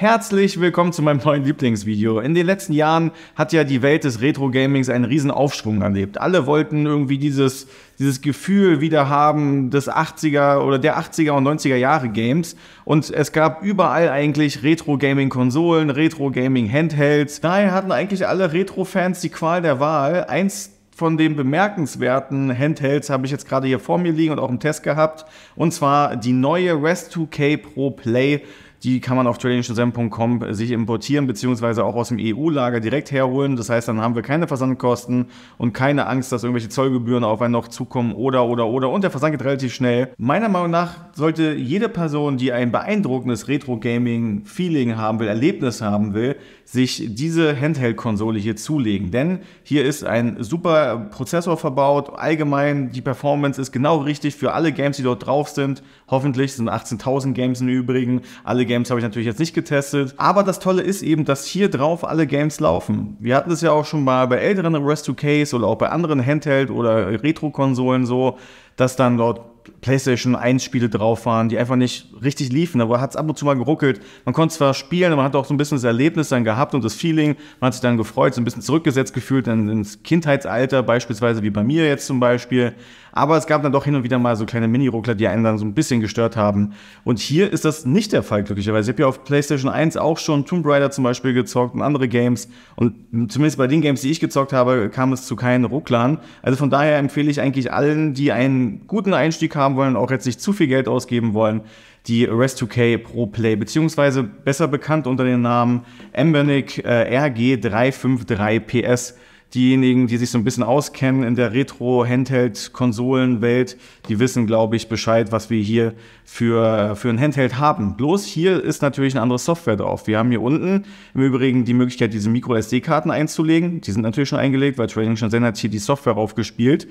Herzlich willkommen zu meinem neuen Lieblingsvideo. In den letzten Jahren hat ja die Welt des Retro-Gamings einen riesen Aufschwung erlebt. Alle wollten irgendwie dieses, dieses Gefühl wieder haben des 80er oder der 80er und 90er Jahre Games. Und es gab überall eigentlich Retro-Gaming-Konsolen, Retro-Gaming-Handhelds. Daher hatten eigentlich alle Retro-Fans die Qual der Wahl. Eins von den bemerkenswerten Handhelds habe ich jetzt gerade hier vor mir liegen und auch im Test gehabt. Und zwar die neue Rest 2K Pro Play die kann man auf trading.com äh, sich importieren, beziehungsweise auch aus dem EU-Lager direkt herholen. Das heißt, dann haben wir keine Versandkosten und keine Angst, dass irgendwelche Zollgebühren auf einen noch zukommen oder, oder, oder. Und der Versand geht relativ schnell. Meiner Meinung nach sollte jede Person, die ein beeindruckendes Retro-Gaming-Feeling haben will, Erlebnis haben will, sich diese Handheld-Konsole hier zulegen. Denn hier ist ein super Prozessor verbaut, allgemein die Performance ist genau richtig für alle Games, die dort drauf sind. Hoffentlich sind 18.000 Games im Übrigen. Alle Games habe ich natürlich jetzt nicht getestet. Aber das Tolle ist eben, dass hier drauf alle Games laufen. Wir hatten es ja auch schon mal bei älteren Rest to case oder auch bei anderen Handheld- oder Retro-Konsolen so, dass dann dort PlayStation 1 Spiele drauf waren, die einfach nicht richtig liefen. Da hat es ab und zu mal geruckelt. Man konnte zwar spielen, aber man hat auch so ein bisschen das Erlebnis dann gehabt und das Feeling. Man hat sich dann gefreut, so ein bisschen zurückgesetzt gefühlt dann ins Kindheitsalter, beispielsweise wie bei mir jetzt zum Beispiel. Aber es gab dann doch hin und wieder mal so kleine Mini-Ruckler, die einen dann so ein bisschen gestört haben. Und hier ist das nicht der Fall, glücklicherweise. Ich habe ja auf PlayStation 1 auch schon Tomb Raider zum Beispiel gezockt und andere Games. Und zumindest bei den Games, die ich gezockt habe, kam es zu keinen Rucklern. Also von daher empfehle ich eigentlich allen, die einen guten Einstieg haben wollen und auch jetzt nicht zu viel Geld ausgeben wollen, die Rest 2K Pro Play, beziehungsweise besser bekannt unter dem Namen Embernic äh, RG353PS diejenigen, die sich so ein bisschen auskennen in der Retro-Handheld-Konsolen-Welt, die wissen, glaube ich, Bescheid, was wir hier für, für ein Handheld haben. Bloß hier ist natürlich eine andere Software drauf. Wir haben hier unten im Übrigen die Möglichkeit, diese Micro-SD-Karten einzulegen. Die sind natürlich schon eingelegt, weil Trading schon hat hier die Software draufgespielt.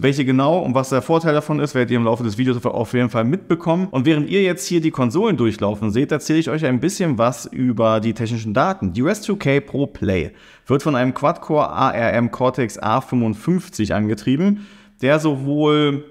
Welche genau und was der Vorteil davon ist, werdet ihr im Laufe des Videos auf jeden Fall mitbekommen. Und während ihr jetzt hier die Konsolen durchlaufen seht, erzähle ich euch ein bisschen was über die technischen Daten. Die Rest 2K Pro Play wird von einem Quad-Core ARM Cortex A55 angetrieben, der sowohl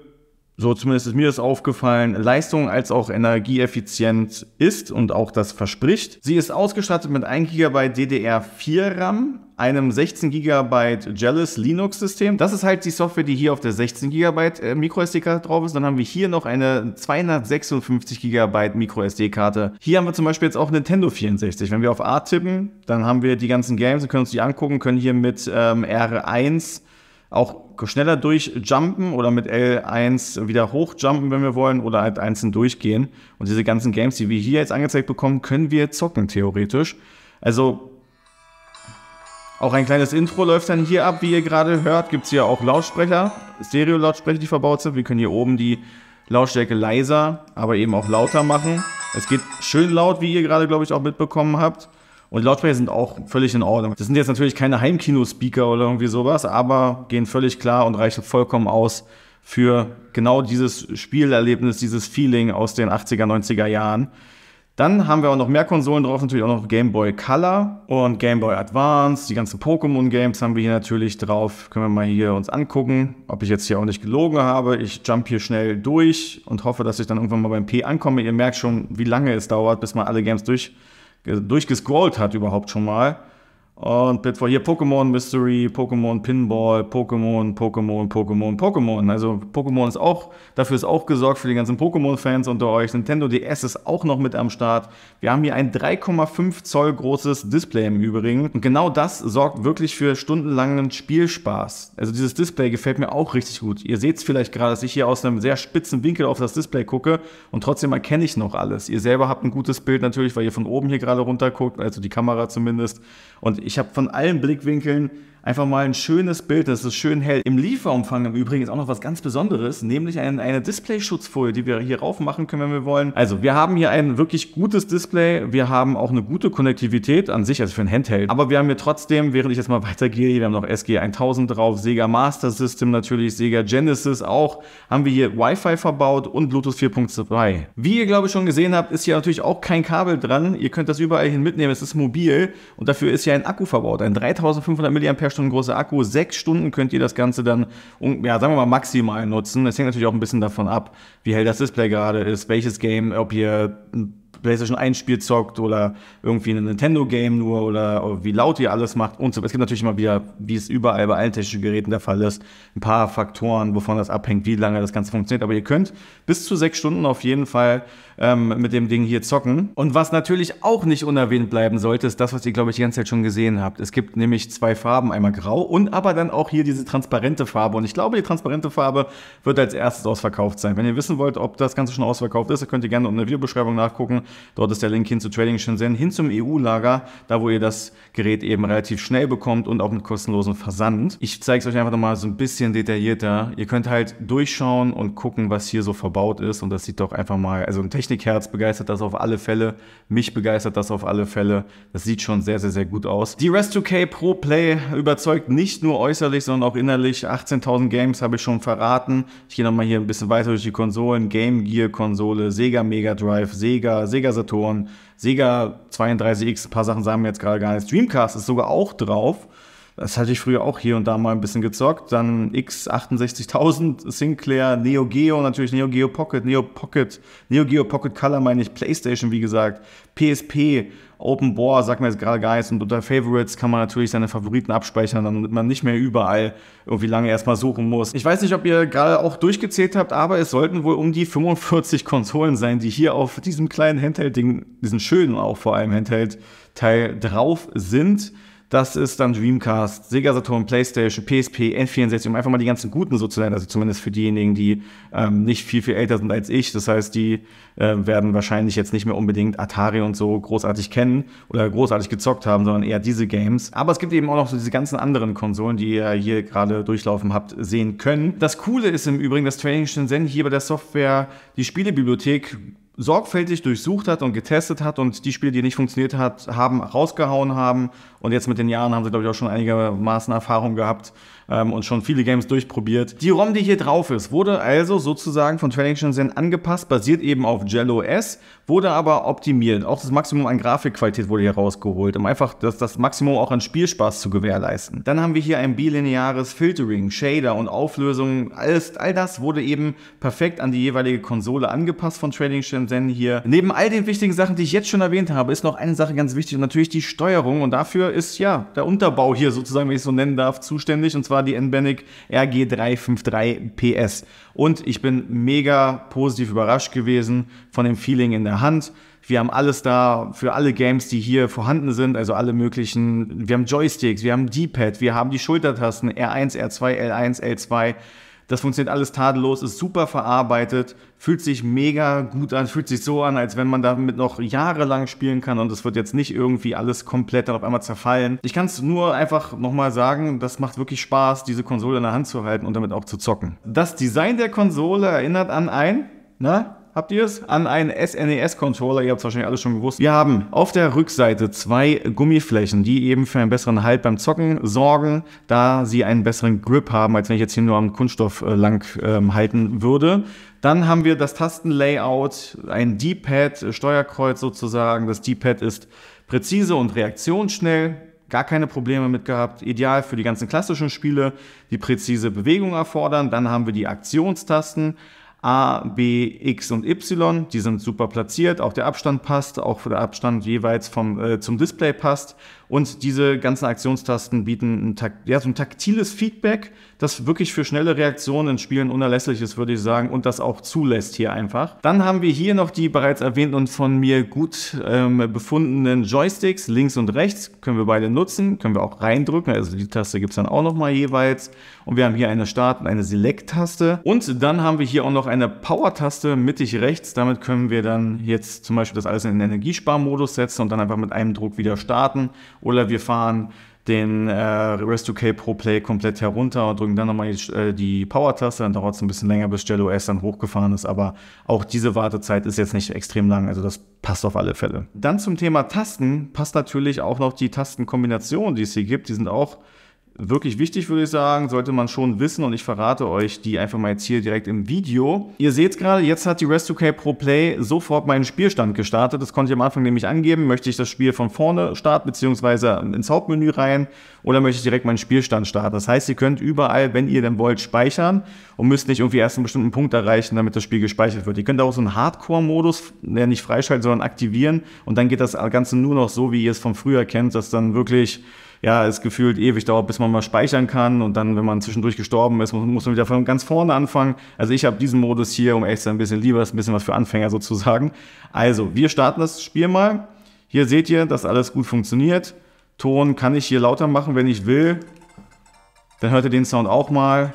so zumindest ist mir das aufgefallen, Leistung als auch energieeffizient ist und auch das verspricht. Sie ist ausgestattet mit 1 GB DDR4 RAM, einem 16 GB Jealous Linux System. Das ist halt die Software, die hier auf der 16 GB äh, MicroSD-Karte drauf ist. Dann haben wir hier noch eine 256 GB MicroSD-Karte. Hier haben wir zum Beispiel jetzt auch Nintendo 64. Wenn wir auf A tippen, dann haben wir die ganzen Games und können uns die angucken, können hier mit ähm, R1 auch schneller durchjumpen oder mit L1 wieder hochjumpen, wenn wir wollen, oder halt einzeln durchgehen. Und diese ganzen Games, die wir hier jetzt angezeigt bekommen, können wir zocken, theoretisch. Also, auch ein kleines Intro läuft dann hier ab, wie ihr gerade hört. Gibt es hier auch Lautsprecher, Stereo-Lautsprecher, die verbaut sind. Wir können hier oben die Lautstärke leiser, aber eben auch lauter machen. Es geht schön laut, wie ihr gerade, glaube ich, auch mitbekommen habt. Und Lautsprecher sind auch völlig in Ordnung. Das sind jetzt natürlich keine Heimkino-Speaker oder irgendwie sowas, aber gehen völlig klar und reichen vollkommen aus für genau dieses Spielerlebnis, dieses Feeling aus den 80er, 90er Jahren. Dann haben wir auch noch mehr Konsolen drauf, natürlich auch noch Game Boy Color und Game Boy Advance. Die ganzen Pokémon-Games haben wir hier natürlich drauf. Können wir mal hier uns angucken, ob ich jetzt hier auch nicht gelogen habe. Ich jump hier schnell durch und hoffe, dass ich dann irgendwann mal beim P ankomme. Ihr merkt schon, wie lange es dauert, bis man alle Games durch durchgescrollt hat überhaupt schon mal und Blitz war hier Pokémon Mystery, Pokémon Pinball, Pokémon, Pokémon, Pokémon, Pokémon. Also Pokémon ist auch, dafür ist auch gesorgt für die ganzen Pokémon-Fans unter euch. Nintendo DS ist auch noch mit am Start. Wir haben hier ein 3,5 Zoll großes Display im Übrigen. Und genau das sorgt wirklich für stundenlangen Spielspaß. Also dieses Display gefällt mir auch richtig gut. Ihr seht es vielleicht gerade, dass ich hier aus einem sehr spitzen Winkel auf das Display gucke und trotzdem erkenne ich noch alles. Ihr selber habt ein gutes Bild natürlich, weil ihr von oben hier gerade runter guckt, also die Kamera zumindest. Und ich habe von allen Blickwinkeln Einfach mal ein schönes Bild, das ist schön hell. Im Lieferumfang im Übrigen ist auch noch was ganz Besonderes, nämlich ein, eine Display-Schutzfolie, die wir hier rauf machen können, wenn wir wollen. Also wir haben hier ein wirklich gutes Display, wir haben auch eine gute Konnektivität an sich, also für ein Handheld. Aber wir haben hier trotzdem, während ich jetzt mal weitergehe, wir haben noch SG 1000 drauf, Sega Master System natürlich, Sega Genesis auch, haben wir hier Wi-Fi verbaut und Bluetooth 4.2. Wie ihr glaube ich schon gesehen habt, ist hier natürlich auch kein Kabel dran. Ihr könnt das überall hin mitnehmen, es ist mobil und dafür ist hier ein Akku verbaut, ein 3500 mAh Stunden großer Akku. Sechs Stunden könnt ihr das Ganze dann, ja, sagen wir mal, maximal nutzen. Das hängt natürlich auch ein bisschen davon ab, wie hell das Display gerade ist, welches Game, ob ihr PlayStation 1 Spiel zockt oder irgendwie ein Nintendo Game nur oder, oder wie laut ihr alles macht und so. Es gibt natürlich immer wieder, wie es überall bei allen technischen Geräten der Fall ist, ein paar Faktoren, wovon das abhängt, wie lange das Ganze funktioniert. Aber ihr könnt bis zu sechs Stunden auf jeden Fall ähm, mit dem Ding hier zocken. Und was natürlich auch nicht unerwähnt bleiben sollte, ist das, was ihr, glaube ich, die ganze Zeit schon gesehen habt. Es gibt nämlich zwei Farben, einmal grau und aber dann auch hier diese transparente Farbe. Und ich glaube, die transparente Farbe wird als erstes ausverkauft sein. Wenn ihr wissen wollt, ob das Ganze schon ausverkauft ist, könnt ihr gerne in der Videobeschreibung nachgucken. Dort ist der Link hin zu Trading Shenzhen, hin zum EU-Lager, da wo ihr das Gerät eben relativ schnell bekommt und auch mit kostenlosem Versand. Ich zeige es euch einfach nochmal so ein bisschen detaillierter. Ihr könnt halt durchschauen und gucken, was hier so verbaut ist und das sieht doch einfach mal, also ein Technikherz begeistert das auf alle Fälle, mich begeistert das auf alle Fälle. Das sieht schon sehr, sehr, sehr gut aus. Die Rest 2K Pro Play überzeugt nicht nur äußerlich, sondern auch innerlich. 18.000 Games habe ich schon verraten. Ich gehe nochmal hier ein bisschen weiter durch die Konsolen. Game Gear Konsole, Sega Mega Drive, Sega, Sega Saturn, Sega 32X, ein paar Sachen sagen wir jetzt gerade gar nicht. Dreamcast ist sogar auch drauf. Das hatte ich früher auch hier und da mal ein bisschen gezockt. Dann X68000, Sinclair, Neo Geo, natürlich Neo Geo Pocket, Neo Pocket, Neo Geo Pocket Color meine ich, PlayStation, wie gesagt, PSP, Open Board, sagt mir jetzt gerade gar nichts. Und unter Favorites kann man natürlich seine Favoriten abspeichern, damit man nicht mehr überall irgendwie lange erstmal suchen muss. Ich weiß nicht, ob ihr gerade auch durchgezählt habt, aber es sollten wohl um die 45 Konsolen sein, die hier auf diesem kleinen Handheld-Ding, diesen schönen auch vor allem Handheld-Teil drauf sind. Das ist dann Dreamcast, Sega Saturn, PlayStation, PSP, N64, um einfach mal die ganzen guten so zu nennen, also zumindest für diejenigen, die ähm, nicht viel, viel älter sind als ich. Das heißt, die äh, werden wahrscheinlich jetzt nicht mehr unbedingt Atari und so großartig kennen oder großartig gezockt haben, sondern eher diese Games. Aber es gibt eben auch noch so diese ganzen anderen Konsolen, die ihr hier gerade durchlaufen habt, sehen können. Das Coole ist im Übrigen, dass Training Shenzhen hier bei der Software die Spielebibliothek sorgfältig durchsucht hat und getestet hat und die Spiele, die nicht funktioniert hat, haben rausgehauen haben. Und jetzt mit den Jahren haben sie, glaube ich, auch schon einigermaßen Erfahrung gehabt, ähm, und schon viele Games durchprobiert. Die ROM, die hier drauf ist, wurde also sozusagen von Training Zen angepasst, basiert eben auf Jello S, wurde aber optimiert. Auch das Maximum an Grafikqualität wurde hier rausgeholt, um einfach das, das Maximum auch an Spielspaß zu gewährleisten. Dann haben wir hier ein bilineares Filtering, Shader und Auflösung. Alles, all das wurde eben perfekt an die jeweilige Konsole angepasst von Trading Shenzhen hier. Neben all den wichtigen Sachen, die ich jetzt schon erwähnt habe, ist noch eine Sache ganz wichtig und natürlich die Steuerung. Und dafür ist ja der Unterbau hier sozusagen, wenn ich es so nennen darf, zuständig. Und zwar zwar die Nbenic RG353 PS. Und ich bin mega positiv überrascht gewesen von dem Feeling in der Hand. Wir haben alles da für alle Games, die hier vorhanden sind, also alle möglichen. Wir haben Joysticks, wir haben D-Pad, wir haben die Schultertasten R1, R2, L1, L2. Das funktioniert alles tadellos, ist super verarbeitet, fühlt sich mega gut an, fühlt sich so an, als wenn man damit noch jahrelang spielen kann und es wird jetzt nicht irgendwie alles komplett dann auf einmal zerfallen. Ich kann es nur einfach nochmal sagen, das macht wirklich Spaß, diese Konsole in der Hand zu halten und damit auch zu zocken. Das Design der Konsole erinnert an ein, na, ne? habt ihr es? An einen SNES-Controller, ihr habt es wahrscheinlich alles schon gewusst. Wir haben auf der Rückseite zwei Gummiflächen, die eben für einen besseren Halt beim Zocken sorgen, da sie einen besseren Grip haben, als wenn ich jetzt hier nur am Kunststoff äh, lang ähm, halten würde. Dann haben wir das Tastenlayout, ein D-Pad, äh, Steuerkreuz sozusagen. Das D-Pad ist präzise und reaktionsschnell gar keine Probleme mit gehabt. Ideal für die ganzen klassischen Spiele, die präzise Bewegung erfordern. Dann haben wir die Aktionstasten, A, B, X und Y. Die sind super platziert, auch der Abstand passt, auch der Abstand jeweils vom, äh, zum Display passt. Und diese ganzen Aktionstasten bieten ein, Takt, ja, so ein taktiles Feedback, das wirklich für schnelle Reaktionen in Spielen unerlässlich ist, würde ich sagen, und das auch zulässt hier einfach. Dann haben wir hier noch die bereits erwähnten und von mir gut ähm, befundenen Joysticks, links und rechts, können wir beide nutzen, können wir auch reindrücken, also die Taste gibt es dann auch nochmal jeweils. Und wir haben hier eine Start- und eine Select-Taste. Und dann haben wir hier auch noch eine Power-Taste mittig rechts, damit können wir dann jetzt zum Beispiel das alles in den Energiesparmodus setzen und dann einfach mit einem Druck wieder starten oder wir fahren den äh, Rest 2K Pro Play komplett herunter und drücken dann nochmal die, äh, die Power-Taste. Dann dauert es ein bisschen länger, bis SteelOS dann hochgefahren ist. Aber auch diese Wartezeit ist jetzt nicht extrem lang. Also das passt auf alle Fälle. Dann zum Thema Tasten passt natürlich auch noch die Tastenkombination, die es hier gibt. Die sind auch Wirklich wichtig würde ich sagen, sollte man schon wissen und ich verrate euch die einfach mal jetzt hier direkt im Video. Ihr seht es gerade, jetzt hat die Rest 2K Pro Play sofort meinen Spielstand gestartet. Das konnte ich am Anfang nämlich angeben, möchte ich das Spiel von vorne starten beziehungsweise ins Hauptmenü rein oder möchte ich direkt meinen Spielstand starten. Das heißt, ihr könnt überall, wenn ihr denn wollt, speichern und müsst nicht irgendwie erst einen bestimmten Punkt erreichen, damit das Spiel gespeichert wird. Ihr könnt auch so einen Hardcore-Modus, der nicht freischalten, sondern aktivieren und dann geht das Ganze nur noch so, wie ihr es von früher kennt, dass dann wirklich ja, es gefühlt ewig dauert, bis man mal speichern kann und dann, wenn man zwischendurch gestorben ist, muss, muss man wieder von ganz vorne anfangen. Also ich habe diesen Modus hier, um echt ein bisschen lieber, ist ein bisschen was für Anfänger sozusagen. Also, wir starten das Spiel mal. Hier seht ihr, dass alles gut funktioniert. Ton kann ich hier lauter machen, wenn ich will. Dann hört ihr den Sound auch mal.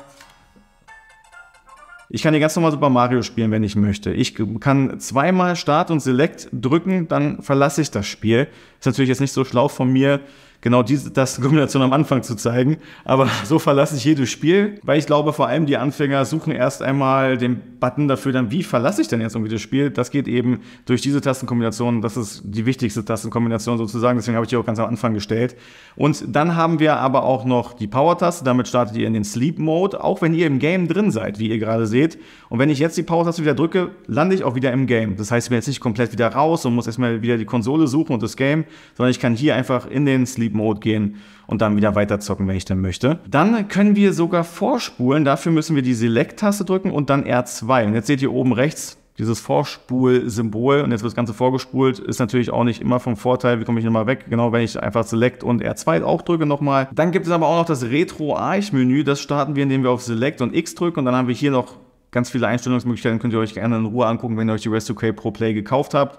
Ich kann hier ganz normal Super Mario spielen, wenn ich möchte. Ich kann zweimal Start und Select drücken, dann verlasse ich das Spiel. Ist natürlich jetzt nicht so schlau von mir, genau diese, das Kombination am Anfang zu zeigen. Aber so verlasse ich jedes Spiel, weil ich glaube, vor allem die Anfänger suchen erst einmal den Button dafür, dann wie verlasse ich denn jetzt irgendwie das Spiel? Das geht eben durch diese Tastenkombination. Das ist die wichtigste Tastenkombination sozusagen. Deswegen habe ich die auch ganz am Anfang gestellt. Und dann haben wir aber auch noch die Power-Taste. Damit startet ihr in den Sleep-Mode, auch wenn ihr im Game drin seid, wie ihr gerade seht. Und wenn ich jetzt die Power-Taste wieder drücke, lande ich auch wieder im Game. Das heißt, ich bin jetzt nicht komplett wieder raus und muss erstmal wieder die Konsole suchen und das Game, sondern ich kann hier einfach in den Sleep Sleep Mode gehen und dann wieder weiterzocken, wenn ich dann möchte. Dann können wir sogar vorspulen. Dafür müssen wir die Select-Taste drücken und dann R2. Und jetzt seht ihr oben rechts dieses Vorspul-Symbol und jetzt wird das Ganze vorgespult, ist natürlich auch nicht immer vom Vorteil, wie komme ich nochmal weg, genau wenn ich einfach Select und R2 auch drücke nochmal. Dann gibt es aber auch noch das Retro-Arch-Menü, das starten wir, indem wir auf Select und X drücken und dann haben wir hier noch ganz viele Einstellungsmöglichkeiten, könnt ihr euch gerne in Ruhe angucken, wenn ihr euch die Rest 2K Pro Play gekauft habt.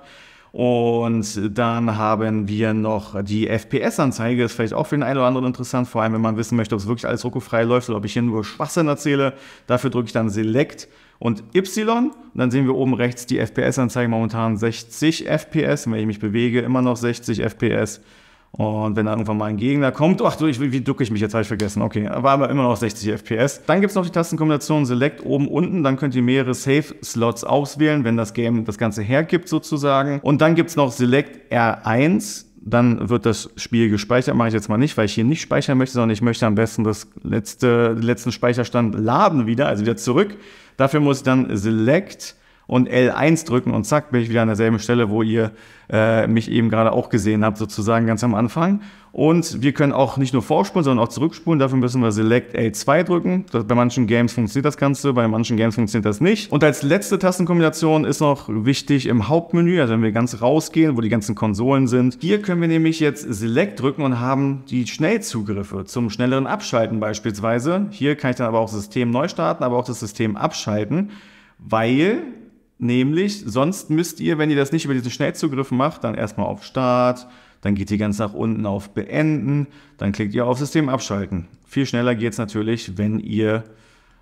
Und dann haben wir noch die FPS-Anzeige, ist vielleicht auch für den einen oder anderen interessant, vor allem wenn man wissen möchte, ob es wirklich alles ruckelfrei läuft oder ob ich hier nur Schwachsinn erzähle. Dafür drücke ich dann Select und Y. Und dann sehen wir oben rechts die FPS-Anzeige momentan 60 FPS. Wenn ich mich bewege, immer noch 60 FPS. Und wenn da irgendwann mal ein Gegner kommt, ach du, ich, wie ducke ich mich jetzt, habe ich vergessen. Okay, war aber immer noch 60 FPS. Dann gibt es noch die Tastenkombination Select oben, unten. Dann könnt ihr mehrere Save-Slots auswählen, wenn das Game das Ganze hergibt sozusagen. Und dann gibt es noch Select R1 dann wird das Spiel gespeichert. Mache ich jetzt mal nicht, weil ich hier nicht speichern möchte, sondern ich möchte am besten das letzte, den letzten Speicherstand laden wieder, also wieder zurück. Dafür muss ich dann Select und L1 drücken und zack, bin ich wieder an derselben Stelle, wo ihr äh, mich eben gerade auch gesehen habt, sozusagen ganz am Anfang. Und wir können auch nicht nur vorspulen, sondern auch zurückspulen. Dafür müssen wir Select L2 drücken. Das, bei manchen Games funktioniert das Ganze, bei manchen Games funktioniert das nicht. Und als letzte Tastenkombination ist noch wichtig im Hauptmenü, also wenn wir ganz rausgehen, wo die ganzen Konsolen sind. Hier können wir nämlich jetzt Select drücken und haben die Schnellzugriffe zum schnelleren Abschalten beispielsweise. Hier kann ich dann aber auch das System neu starten, aber auch das System abschalten, weil Nämlich, sonst müsst ihr, wenn ihr das nicht über diesen Schnellzugriff macht, dann erstmal auf Start, dann geht ihr ganz nach unten auf Beenden, dann klickt ihr auf System abschalten. Viel schneller geht es natürlich, wenn ihr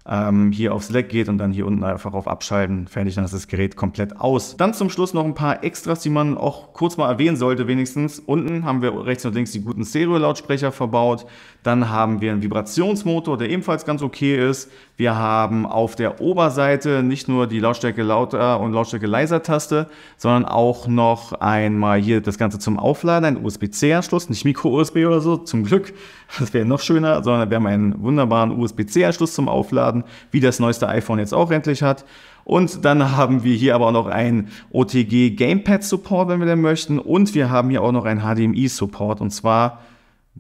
ähm, hier auf Select geht und dann hier unten einfach auf Abschalten, fertig, dann ist das Gerät komplett aus. Dann zum Schluss noch ein paar Extras, die man auch kurz mal erwähnen sollte wenigstens. Unten haben wir rechts und links die guten Stereo-Lautsprecher verbaut. Dann haben wir einen Vibrationsmotor, der ebenfalls ganz okay ist. Wir haben auf der Oberseite nicht nur die Lautstärke lauter und Lautstärke leiser Taste, sondern auch noch einmal hier das Ganze zum Aufladen, ein USB-C-Anschluss, nicht Micro-USB oder so, zum Glück. Das wäre noch schöner, sondern wir haben einen wunderbaren USB-C-Anschluss zum Aufladen haben, wie das neueste iPhone jetzt auch endlich hat. Und dann haben wir hier aber auch noch einen OTG Gamepad Support, wenn wir denn möchten. Und wir haben hier auch noch einen HDMI Support und zwar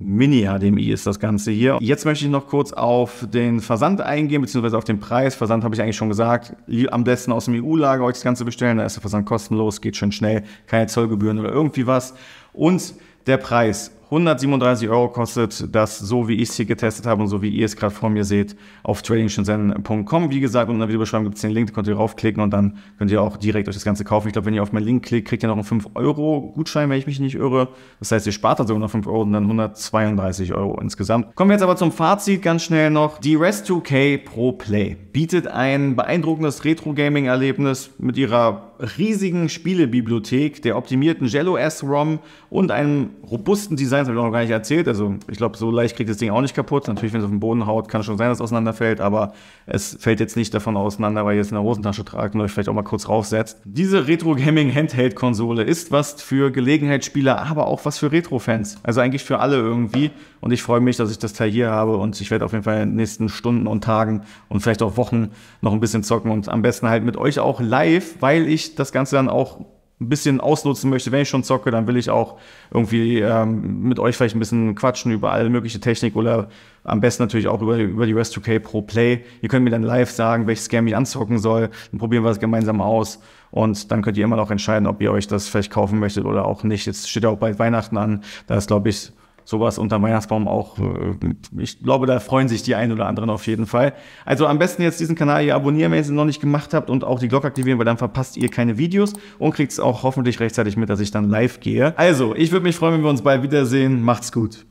Mini-HDMI ist das Ganze hier. Jetzt möchte ich noch kurz auf den Versand eingehen, beziehungsweise auf den Preis. Versand habe ich eigentlich schon gesagt. Am besten aus dem EU-Lager euch das Ganze bestellen. Da ist der Versand kostenlos, geht schön schnell, keine Zollgebühren oder irgendwie was. Und der Preis 137 Euro kostet das, so wie ich es hier getestet habe und so wie ihr es gerade vor mir seht, auf tradingshinzen.com. Wie gesagt, unten in der Videobeschreibung gibt es den Link, da könnt ihr draufklicken und dann könnt ihr auch direkt euch das Ganze kaufen. Ich glaube, wenn ihr auf meinen Link klickt, kriegt ihr noch einen 5-Euro-Gutschein, wenn ich mich nicht irre. Das heißt, ihr spart also noch 5 Euro und dann 132 Euro insgesamt. Kommen wir jetzt aber zum Fazit ganz schnell noch. Die Rest 2K Pro Play bietet ein beeindruckendes Retro-Gaming-Erlebnis mit ihrer riesigen Spielebibliothek, der optimierten Jello S-ROM und einem robusten Design Science, habe ich noch gar nicht erzählt. Also ich glaube, so leicht kriegt das Ding auch nicht kaputt. Natürlich, wenn es auf den Boden haut, kann es schon sein, dass es auseinanderfällt, aber es fällt jetzt nicht davon auseinander, weil ihr es in der Hosentasche tragt und euch vielleicht auch mal kurz raufsetzt. Diese Retro Gaming Handheld Konsole ist was für Gelegenheitsspieler, aber auch was für Retro-Fans. Also eigentlich für alle irgendwie. Und ich freue mich, dass ich das Teil hier habe und ich werde auf jeden Fall in den nächsten Stunden und Tagen und vielleicht auch Wochen noch ein bisschen zocken und am besten halt mit euch auch live, weil ich das Ganze dann auch ein bisschen ausnutzen möchte, wenn ich schon zocke, dann will ich auch irgendwie ähm, mit euch vielleicht ein bisschen quatschen über alle mögliche Technik oder am besten natürlich auch über, über die Rest 2K Pro Play. Ihr könnt mir dann live sagen, welches Game ich anzocken soll. Dann probieren wir es gemeinsam aus. Und dann könnt ihr immer noch entscheiden, ob ihr euch das vielleicht kaufen möchtet oder auch nicht. Jetzt steht ja auch bald Weihnachten an. Da ist, glaube ich, sowas unter Weihnachtsbaum auch. Äh, ich glaube, da freuen sich die einen oder anderen auf jeden Fall. Also am besten jetzt diesen Kanal hier abonnieren, wenn ihr es noch nicht gemacht habt und auch die Glocke aktivieren, weil dann verpasst ihr keine Videos und kriegt es auch hoffentlich rechtzeitig mit, dass ich dann live gehe. Also, ich würde mich freuen, wenn wir uns bald wiedersehen. Macht's gut.